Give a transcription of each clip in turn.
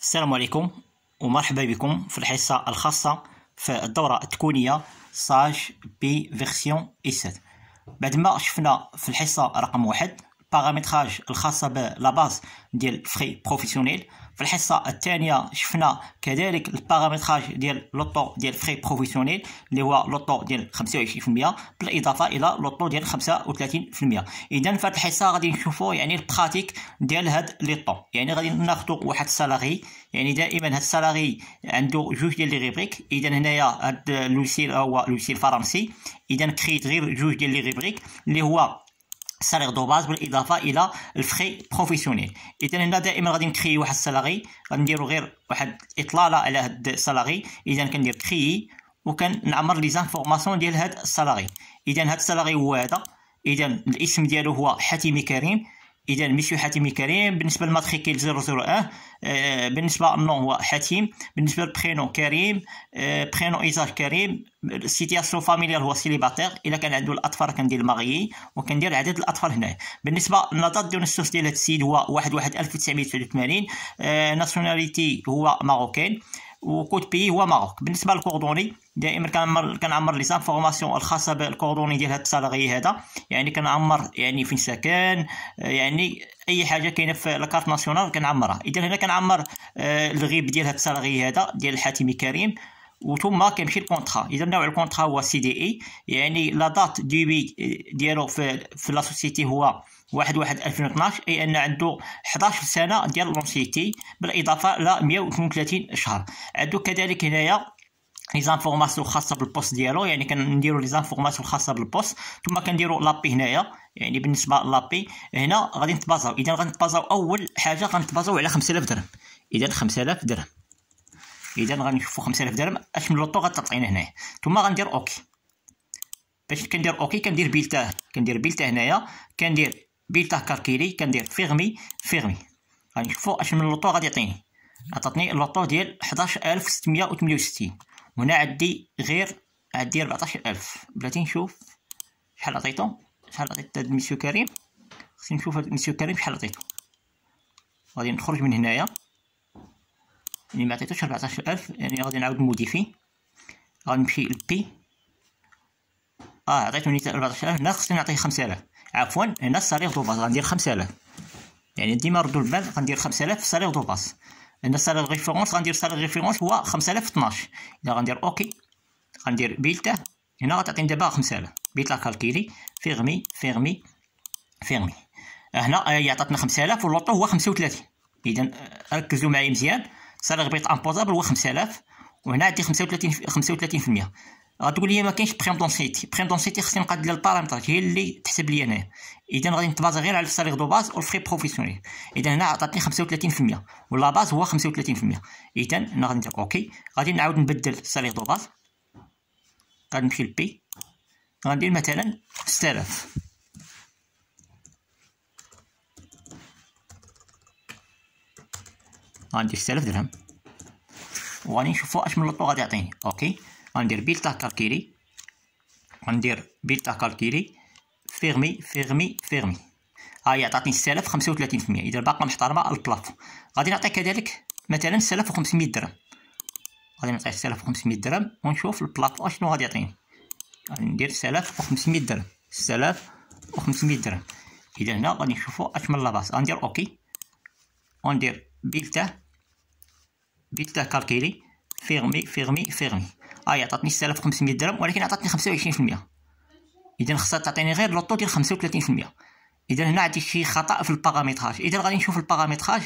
السلام عليكم ومرحبا بكم في الحصة الخاصة في الدورة التكونية ساج بي فيرسيون إيسات بعد ما شفنا في الحصة رقم واحد باغاميتراج الخاصة بلاباز باز ديال فري بروفيسيونيل في الحصه الثانيه شفنا كذلك البارامتراج ديال لوطو ديال فري بروفيسيونيل اللي هو لوطو ديال 25% بالاضافه الى لوطو ديال 35% اذا في هذه الحصه غادي نشوفوا يعني البراتيك ديال هاد لي طون يعني غادي ناخذ واحد السالاري يعني دائما هاد السالاري عنده جوج ديال لي ريبريك اذا هنايا هاد لوسيل هو لوسيل فرنسي اذا كريت غير جوج ديال لي ريبريك اللي هو سالير دو باز بالاضافه الى الفخي بروفيسيونيل اذا هنا دائما غادي نكري واحد السالاري غادي نديرو غير واحد اطلاله على هاد السالاري اذا كندير كري وكنعمر لي زانفورماسيون ديال هاد السالاري اذا هاد السالاري هو هذا اذا الاسم ديالو هو حاتمي كريم اذا ميسيو حاتمي كريم بالنسبه زيرو 001 أه،, آه بالنسبه نون هو حاتم بالنسبه للبرينو كريم آه برينو ايزار كريم السيتياسيون فاميليال هو سيليباتير الا كان عنده الاطفال كندير الماغيي وكندير عدد الاطفال هنا بالنسبه لنطاط ديال السوس ديال هذا السيد هو الف وتسعميه 1983 آه ناسيوناليتي هو ماروكين وكوت بيي هو ماروك بالنسبه للكوردوني دائما كنعمر كنعمر لي زانفورماسيون الخاصه بالكوردوني ديال هاد السالاري هذا يعني كنعمر يعني فين ساكن آه، يعني اي حاجه كاينه في لاكارت ناسيونال كنعمرها اذا هنا كنعمر آه، الغيب ديال هاد السالاري هذا ديال الحاتمي كريم وثم كيمشي الكونترا اذا نوع الكونترا هو سي دي اي يعني لا دات بي ديالو في في لا سوسيتي هو واحد واحد 2012 اي ان عنده 11 سنه ديال لونسيتي بالاضافه ل 132 شهر عنده كذلك هنايا لي زانفورماسيون خاصه بالبوست ديالو يعني كنديروا لي زانفورماسيون خاصه بالبوست ثم كنديروا لابي هنايا يعني بالنسبه لابي هنا غادي نتبازاو اذا غنتبازاو اول حاجه غنتبازاو على 5000 درهم اذا 5000 درهم اذا غنشوفو 5000 درهم اش من لوطو غتعطينا هنايا ثم غندير اوكي باش كندير اوكي كندير بيلتاه كندير بيلتاه هنايا كندير بيلتاه كاركيلي كندير فيغمي فيغمي غنشوفو اش من لوطو غادي يعطيني عطاتني لوطو ديال 11668 وهنا عندي غير عندي 14000 بلاتي نشوف شحال عطيتو شحال عطيت هاد ميسيو كريم خصني نشوف هاد ميسيو كريم شحال عطيتو غادي نخرج من هنايا يعني ما عطيتوش 14000 ألف يعني غادي نعاود نموديفي غنمشي لبي اه عطيتوني ربعتاش ألف هنا خصني نعطيه 5000 عفوا هنا الصالير دو باس غندير 5000 يعني ديما ردوا البال غندير 5000 في الصالير دو باس هنا الصالير ريفيرونس غندير الصالير ريفيرونس هو خمسالاف طناش إلا غندير أوكي غندير بيلتا هنا غتعطيني دابا 5000 بيتلا كالكيلي فيغمي فيغمي فيغمي هنا هي عطاتنا 5000 واللوطو هو 35 اذا ركزوا معايا مزيان صالير بيت امبوزابل هو 5000 وهنا عندي 35 35% غتقول لي ما كاينش بريم دونسيتي بريم دونسيتي خصني نقاد ديال البارامتر هي اللي تحسب لي انايا اذا غادي نتبازا غير على السالير دو باز والفري بروفيسيونيل اذا هنا عطاتني 35% ولا باز هو 35% اذا انا غادي ندير اوكي غادي نعاود نبدل السالير دو باز غادي نمشي لبي غندير مثلا 6000 غندير سلف درهم وغادي نشوفو اش من لوطو غادي يعطيني اوكي غندير بيلتا كالكيري غندير بيلتا كالكيري فيرمي فيرمي فيرمي هي عطاتني سلف خمسة في المية إذا باقا محترمة البلاف غادي نعطي كذلك مثلا سالف وخمسمية درهم غادي نعطي سالف وخمسمية درهم ونشوف البلاف اشنو غادي يعطيني غادي ندير سالف وخمسمية درهم سالف وخمسمية درهم إذا هنا غادي نشوفو اش من لاباس غندير اوكي وندير بيلتا بديت تاع كالكيلي فيرمي فيرمي فيرمي اي آه، عطاتني 6500 درهم ولكن عطاتني 25% اذا خصها تعطيني غير لوطو ديال 35% اذا هنا عندي شي خطا في البارامتراج اذا غادي نشوف البارامتراج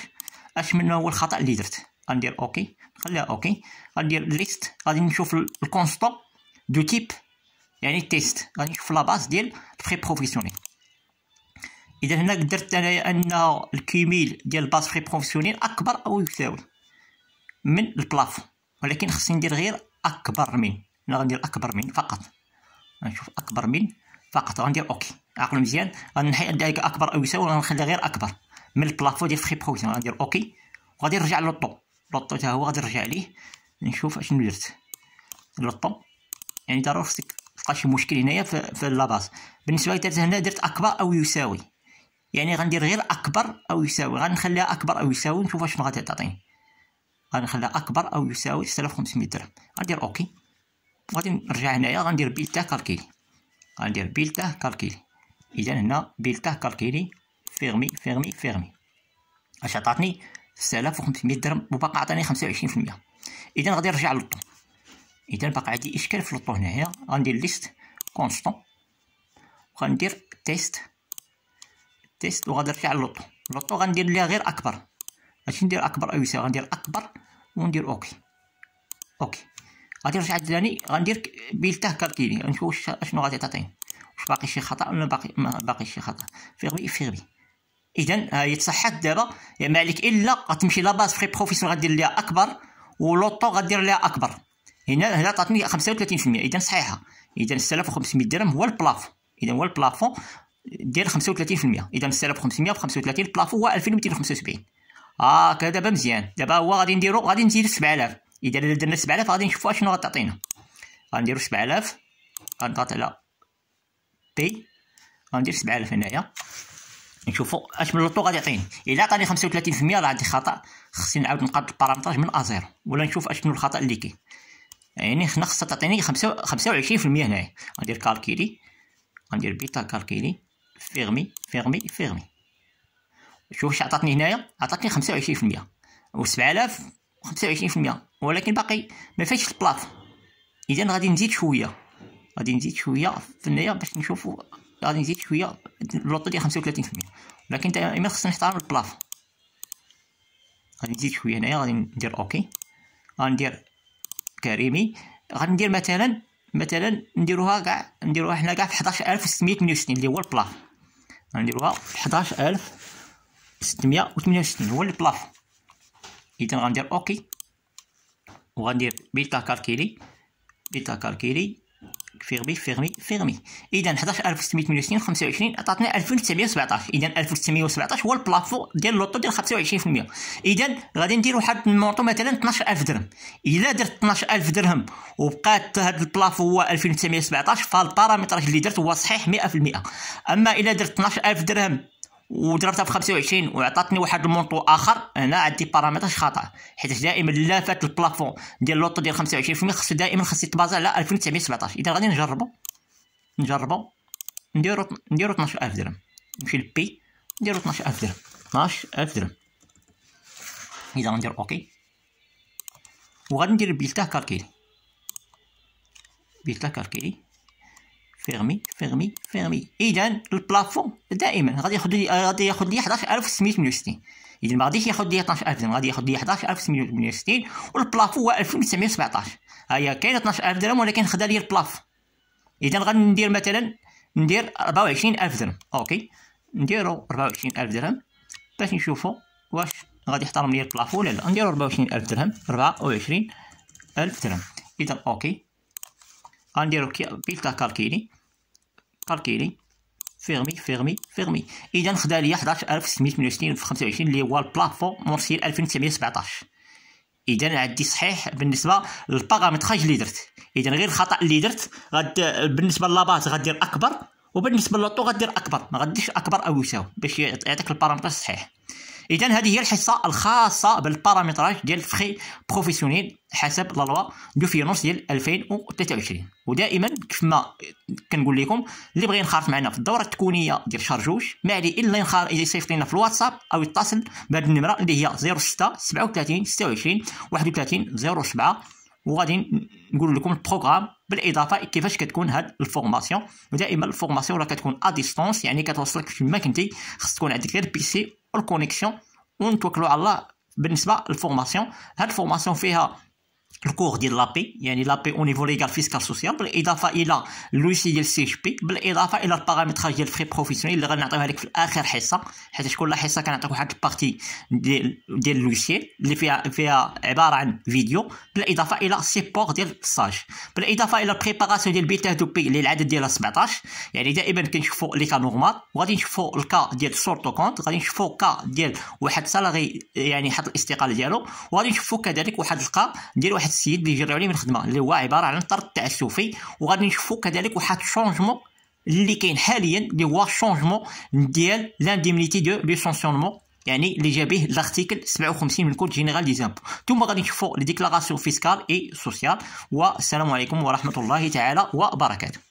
اش من هو الخطا اللي درت غندير اوكي نخليها اوكي غندير ليست غادي نشوف الكونستون دو تيب يعني تيست غادي نشوف لاباس ديال الفري بروفيسيونيل اذا هنا قدرت انايا ان الكيميل ديال الباس فري بروفيسيونيل اكبر او يساوي من البلافون ولكن خصني ندير غير اكبر من انا غندير اكبر من فقط غنشوف اكبر من فقط غندير اوكي عقل مزيان غنحي ذلك اكبر او يساوي غنخليها غير اكبر من البلافون ديال فري بروتين غندير اوكي وغادي نرجع للطو لوطو حتى هو غادي نرجع ليه نشوف اشنو درت لوطو يعني ضروري خصك تلقى شي مشكل هنايا في, في لاباس بالنسبه لي درت هنا درت اكبر او يساوي يعني غندير غير اكبر او يساوي غنخليها اكبر او يساوي نشوف اشنو غادي تعطيني غنخليها اكبر او يساوي 6500 درهم غندير اوكي غادي نرجع هنايا غندير بيلتا كالكيلي غندير بيلتا كالكيلي اذا هنا بيلتا كالكيلي فيرمي فيرمي فيرمي اش عطاتني 6500 درهم وباقا عطاني 25% اذا غادي نرجع للطو اذا باقا عندي اشكال في اللطو هنايا غندير ليست كونستون وغندير تيست تيست وغادي نرجع للطو اللطو غندير ليها غير اكبر غادي ندير اكبر او يساوي غندير اكبر وندير اوكي اوكي غادي نرجع ثاني غندير بيلته كالكيلي غنشوف واش غادي تعطيني واش باقي شي خطا ولا باقي ما باقي شي خطا فيغبي فيغبي اذا آه، هي تصحات دابا يعني ما عليك الا غتمشي لاباز فري بروفيسيون غدير ليها اكبر ولوطو غدير ليها اكبر هنا هنا تعطيني 35% اذا صحيحه اذا 6500 درهم هو البلافون اذا هو البلافون ديال 35% اذا 6500 ب 35 البلافون هو 2275 اه كذا دابا مزيان دابا هو غادي نديرو غادي نزيد 7000 اذا درنا 7000 غادي نشوفوا شنو غتعطينا غنديرو 7000 غنضغط على بي غندير 7000 هنايا نشوفوا اش من لوطو غادي يعطيني الا عطاني 35% راه عندي خطا خصني نعاود نقاد البارامتراج من ازيرو ولا نشوف اش من الخطا اللي كاين يعني هنا خصها تعطيني 25% هنايا غندير كالكيلي غندير بيتا كالكيلي فيرمي فيرمي فيرمي شوف واش عطاتني هنايا عطاتني 25% و 7000 25% ولكن باقي ما فاتش البلاط اذا غادي نزيد شويه غادي نزيد شويه في النهايه باش نشوفوا غادي نزيد شويه اللوطو ديال 35% ولكن دائما خصنا نحترم البلاف غادي نزيد شويه هنايا غادي ندير اوكي غندير كريمي غادي ندير مثلا مثلا نديروها كاع نديروها حنا كاع في 11668 اللي هو البلاف غنديروها في 11000 668 هو البلاف اذا غندير اوكي وغندير بيتا كالكيلي بيتا كالكيلي فيرمي فيرمي فيرمي اذا 11628 25 عطاتنا 1917 اذا 1917 هو البلافو ديال لوطو ديال 25% اذا غادي ندير واحد المونطو مثلا 12000 درهم الا درت 12000 درهم وبقات هذا البلافو هو 1917 فالبارامتراج اللي درت هو صحيح 100% اما الا درت 12000 درهم وضربتها في 25 وعطاتني واحد المونطو اخر هنا عندي بارامتر خطا حيت دائما لا فات البلافون ديال لوطو ديال 25% خصو دائما خصو يتبازا على 1917 اذا غادي نجربو نجربو نديرو نديرو 12000 درهم نمشي للبي نديرو 12000 درهم 12000 درهم اذا غندير اوكي وغادي ندير بيلتا كالكيلي بيلتا كالكيلي فيرمي فيرمي فيرمي اذا البلافون دائما غادي ياخذ لي غادي ياخذ لي 11668 اذا ما غاديش ياخذ لي 12000 درهم غادي ياخذ لي 11668 والبلافون هو 1917 ها هي كاينه 12000 درهم ولكن خدا لي البلاف اذا غندير مثلا ندير 24000 درهم اوكي نديرو 24000 درهم باش نشوفو واش غادي يحترم لي البلافون ولا لا نديرو 24000 درهم 24000 درهم اذا اوكي غنديرو بيتا كالكيلي كالكيلي فيرمي فيرمي فيرمي اذا خدا لي 11628 في 25 اللي هو البلافون مورسيل 1917 اذا عندي صحيح بالنسبه للبارامتراج اللي درت اذا غير الخطا اللي درت غد بالنسبه للاباز غدير اكبر وبالنسبه للطو غدير اكبر ما غديش اكبر او يساوي باش يعطيك البارامتر الصحيح اذا هذه هي الحصه الخاصه بالبارامتراج ديال فخي بروفيسيونيل حسب لا لوا دو فينونس ديال 2023 ودائما كيف ما كنقول لكم اللي بغى ينخرط معنا في الدوره التكوينيه ديال شهر جوج ما عليه الا ينخرط يصيفط لنا في الواتساب او يتصل بهذه النمره اللي هي 06 37 26 31 07 وغادي نقول لكم البروغرام بالاضافه كيفاش كتكون هاد الفورماسيون ودائما الفورماسيون راه كتكون ا ديستونس يعني كتوصلك فيما كنتي خص تكون عندك غير بيسي والكونيكسيون ونتوكلوا على الله بالنسبه للفورماسيون هاد الفورماسيون فيها الكور ديال لابي يعني لابي او نيفو ليغال فيسكال سوسيال بالاضافه الى لوسي ديال سي جي بي بالاضافه الى البارامتراج ديال فري بروفيسيونيل اللي غنعطيوها لك في اخر حصه حيت كل حصه كنعطيك واحد البارتي ديال ديال لوسي اللي فيها فيها عباره عن فيديو بالاضافه الى سيبور ديال الساج بالاضافه الى البريباراسيون ديال بيتا دو بي اللي العدد ديالها 17 يعني دائما كنشوفوا لي كا نورمال وغادي نشوفوا الكا ديال سورتو كونت غادي نشوفوا كا ديال واحد سالاري يعني حط الاستقاله ديالو وغادي نشوفوا كذلك واحد الكا ديال واحد واحد السيد اللي جريو عليه من الخدمه اللي هو عباره عن طرد تعسفي وغادي نشوفوا كذلك واحد الشونجمون اللي كاين حاليا اللي هو شونجمون ديال لانديمنيتي دو ليسونسيونمون يعني اللي جا به لارتيكل 57 من الكود جينيرال دي زامبو ثم غادي نشوفوا لي ديكلاراسيون فيسكال اي سوسيال والسلام عليكم ورحمه الله تعالى وبركاته